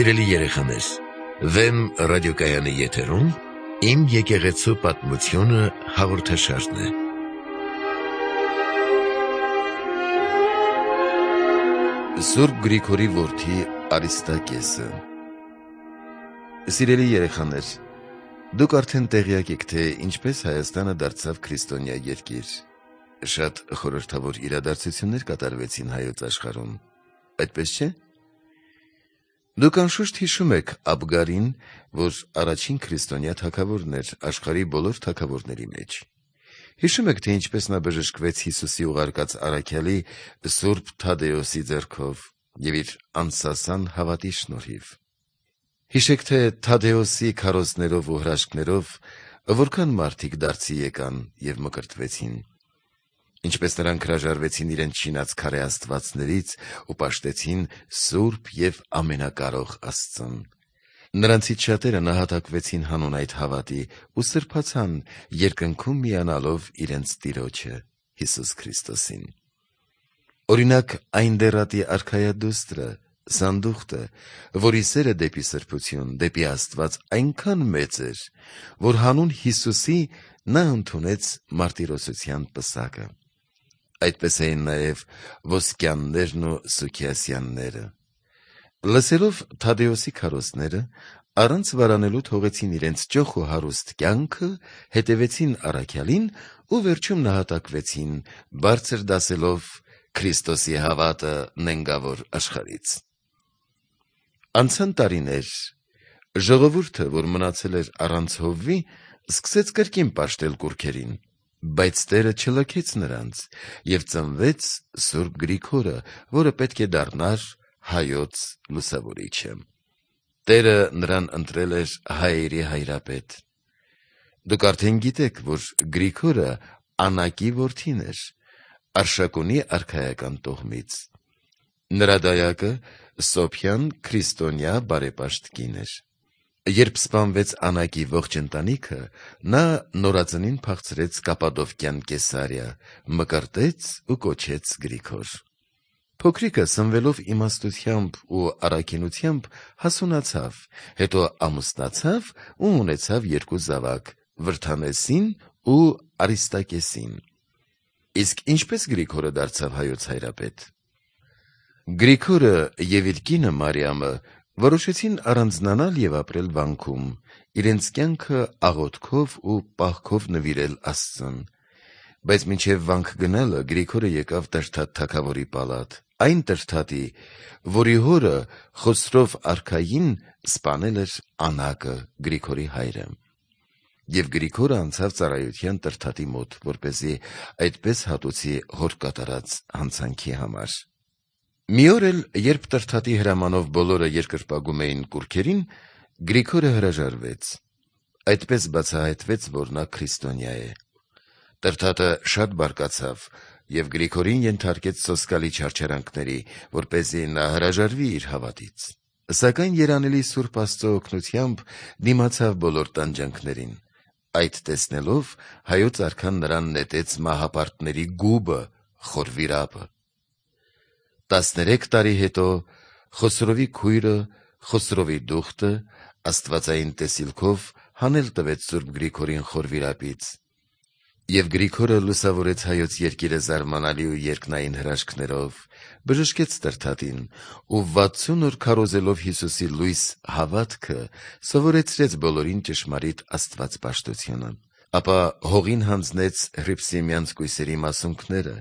Սիրելի երեխաներ, Վեմ ռադիոկայանի եթերում իմ եկեղեցու պատմությունը հաղորդաշարն է։ Սուրբ Գրիգորի որդի Արիստակեսը։ Սիրելի երեխաներ, դուք արդեն տեղյակ եք, թե ինչպես Հայաստանը դարձավ քրիստոնյա երկիր։ Շատ խորհրդավոր իրադարձություններ կատարվեցին հայոց աշխարհում։ Այդպես չէ՞։ Դուք անշուշտ հիշում եք Աբգարին, որ առաջին քրիստոնյա թագավորն էր աշխարհի բոլոր թագավորների մեջ։ Հիշում եք, թե ինչպես նա բժշկվեց Հիսուսի ուղարկած առաքյալի Սուրբ Թադեոսի ձեռքով եւ իր անսասան հավատի շնորհիվ։ Հիշեք, թե Թադեոսի քարոզներով ու հրաշքներով որքան մարդիկ դարձի եկան եւ մկրտվեցին Ինչպես նրանք հրաժարվեցին իրենց շինած քարե աստվածներից ու պաշտեցին Սուրբ և Ամենակարող Աստծուն։ Նրանցից շատերը նահատակվեցին հանուն այդ հավատի ու սրբացան՝ Երկնքում միանալով իրենց Տիրոջը՝ Հիսուս Քրիստոսին։ Օրինակ, այն դեռատի արքայադուստրը, սանդուղտը, որի սերը դեպի սրբություն, դեպի Աստված այնքան մեծ էր, որ հանուն Հիսուսի նա ընդունեց մարտիրոսության պսակը։ Այդպես էին նաև ոսկյաններն ու սուքիասյանները։ Լսելով Թադեոսի քարոզները, առանց վարանելու թողեցին իրենց ճոխ ու հարուստ կյանքը, հետևեցին Արաքյալին ու վերջում նահատակվեցին, բարձր դասելով Քրիստոսի հավատը նենգավոր աշխարից։ Անցան տարիներ։ Ժողովուրդը, որ մնացել էր առանց հովվի, սկսեց կրկին ապաշտել կուրքերին։ Բայց Տերը չլքեց նրանց եւ ծնվեց Սուրբ Գրիգորը, որը պետք է դառնար հայոց լուսավորիչը։ Տերը նրան ընտրել էր հայերի հայրապետ։ Դուք արդեն գիտեք, որ Գրիգորը Անակի որդին էր, Արշակունի արքայական տոհմից։ Նրա դայակը Սոփյան քրիստոնյա բարեպաշտ կին էր։ Երբ սպանվեց Անագի ողջ ընտանիքը, նա նորածնին փախցրեց Կապադովկյան Կեսարիա, մկրտեց ու կոչեց Գրիգոր։ Փոքրիկը սնվելով իմաստությամբ ու առաքինությամբ հասունացավ, հետո ամուսնացավ ու ունեցավ երկու զավակ՝ Վրթանեսին ու Արիստակեսին։ Իսկ ինչպես Գրիգորը դարձավ հայոց հայրապետ։ Գրիգորը եւ իր կինը Մարիամը որոշեցին առանձնանալ եւ ապրել վանքում, իրենց կյանքը աղոթքով ու պահքով նվիրել Աստծուն։ Բայց մինչև վանք գնալը Գրիգորը եկավ Տրթատ թագավորի պալատ։ Այն Տրթատի, որի հորը Խոսրով արքային սպանել էր Անակը, Գրիգորի հայրը։ Եվ Գրիգորը անցավ ծառայության Տրթատի մոտ, որպեսզի այդպես հատուցի հոր կատարած հանցանքի համար։ Մի օր էլ, երբ տրթատի հրամանով բոլորը երկրպագում էին կուրքերին, Գրիգորը հրաժարվեց։ Այդպես բացահայտվեց, որ նա քրիստոնյա է։ Տրթատը շատ բարկացավ եւ Գրիգորին ենթարկեց սոսկալի չարչարանքների, որ เป զի նա հրաժարվի իր հավատից։ Սակայն Երանելի Սուրբ Աստծո օգնությամբ դիմացավ բոլոր տանջանքներին։ Այդ տեսնելով հայոց արքան նրան նետեց մահապարտների գուբը, խորվիրապը։ Տասներեք տարի հետո Խոսրովի քույրը Խոսրովի դուխտը աստվածային տեսիլքով հանել տվեց Սուրբ Գրիգորին Խորվիրապից։ Եվ Գրիգորը լուսավորեց հայոց երկիրը զարմանալի ու երկնային հրաշքներով, բժշկեց Տրթատին ու 60 օր քարոզելով Հիսուսի լույս հավատքը սովորեցրեց բոլորին ճշմարիտ Աստվածպաշտությունը։ Ապա հողին հանձնեց հրիպսիմյանց կույսերի մասունքները,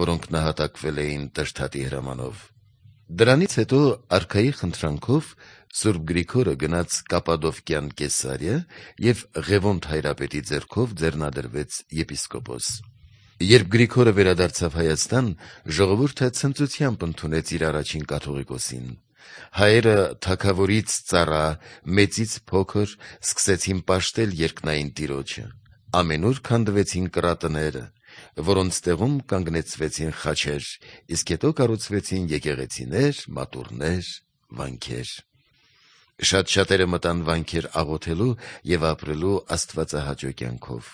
որոնք նահատակվել էին դժդատի հրամանով։ Դրանից հետո արքայի խնդրանքով Սուրբ Գրիգորը գնաց Կապադովկյան Կեսարիա եւ Ղևոնդ հայրապետի ձեռքով ձեռնադրվեց եպիսկոպոս։ Երբ Գրիգորը վերադարձավ Հայաստան, ժողովուրդը ցնծությամբ ընդունեց իր առաջին կաթողիկոսին։ Հայերը թակավորից ծառա, մեծից փոքր սկսեցին ապաշտել երկնային տիրոջը։ Ամենուր քանդվեցին կրատները, որոնց տեղում կանգնեցվեցին խաչեր, իսկ հետո կառուցվեցին եկեղեցիներ, մատուրներ, վանքեր։ Շատ շատերը մտան վանքեր աղոթելու եւ ապրելու աստվածահաճո կյանքով։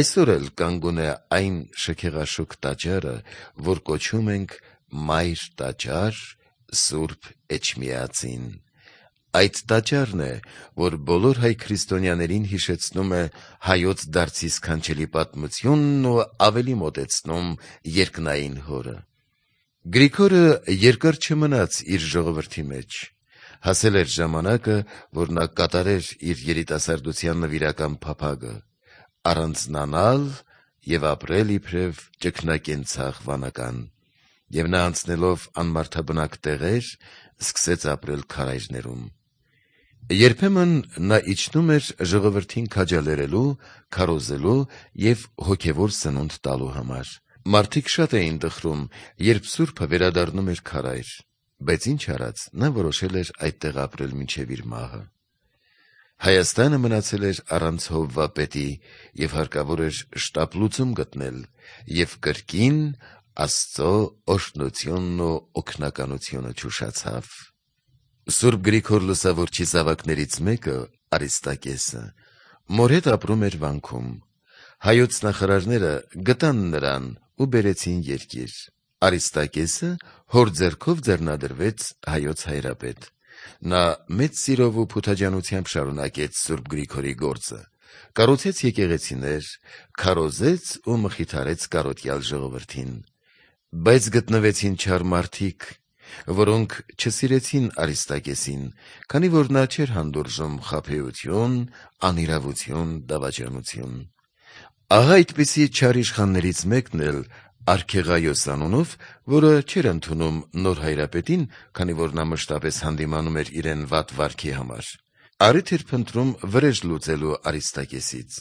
Այսօր էլ կանգուն է այն շքեղաշուք տաճարը, որ կոչում ենք Մայր տաճար Սուրբ Էջմիածին։ Այդ տաճարն է, որ բոլոր հայ քրիստոնյաներին հիշեցնում է հայոց դարձի սքանչելի պատմությունն ու ավելի մոտեցնում երկնային հորը։ Գրիգորը երկար չմնաց իր ժողովրդի մեջ։ Հասել էր ժամանակը, որ նա կատարեր իր երիտասարդության նվիրական փափագը՝ առանձնանալ եւ ապրել իբրև ճգնակենցաղ վանական։ Եվ նա անցնելով անմարթաբնակ տեղեր, սկսեց ապրել քարայրներում։ Երբեմն նա իջնում էր ժողովրդին քաջալերելու, քարոզելու և հոգևոր սնունդ տալու համար։ Մարդիկ շատ էին տխրում, երբ Սուրբը վերադառնում էր քարայր, բայց ինչ արած, նա որոշել էր այդտեղ ապրել մինչև իր մահը։ Հայաստանը մնացել էր առանց Հովվա պետի և հարկավոր էր շտապ լուծում գտնել և կրկին Աստծո օրհնությունն ու օգնականությունը չուշացավ։ Սուրբ Գրիգոր Լուսավորչի զավակներից մեկը, Արիստակեսը, մորետ ապրում էր վանքում։ Հայոց նախարարները գտան նրան ու բերեցին երկիր։ Արիստակեսը հոր ձեռքով ձեռնադրվեց հայոց հայրապետ։ Նա մեծ սիրով ու փութաջանությամբ շարունակեց Սուրբ Գրիգորի գործը։ Կառուցեց եկեղեցիներ, քարոզեց ու մխիթարեց կարոտյալ ժողովրդին։ Բայց գտնվեցին չար մարդիկ, որոնք չսիրեցին Արիստակեսին, քանի որ նա չէր հանդուրժում խաբեություն, անիրավություն, դավաճանություն։ Ահա այդպիսի չար իշխաններից մեկն էլ Արքեղայոս անունով, որը չէր ընդունում նոր հայրապետին, քանի որ նա մշտապես հանդիմանում էր իրեն վատ վարքի համար։ Արիթ էր փնտրում վրեժ լուծելու Արիստակեսից։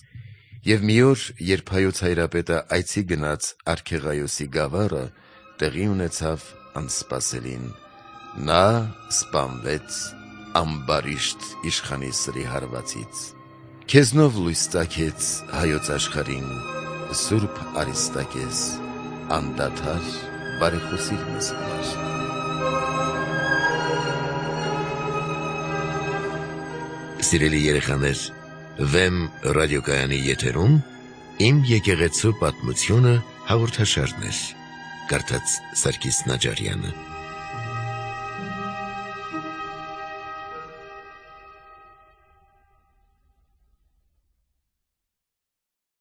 Եվ մի օր, երբ հայոց հայրապետը այցի գնաց Արքեղայոսի գավառը, տեղի ունեցավ անսպասելին։ Նա սպանվեց ամբարիշտ իշխանի սրի հարվածից։ Քեզնով լույս տակեց հայոց աշխարին Սուրբ Արիստակես, անդադար բարեխոսիր մեզ համար։ Սիրելի երեխաներ, վեմ ռադիոկայանի եթերում իմ եկեղեցու պատմությունը հաղորդաշարներ։ Կարդաց Սարգիս Նաջարյանը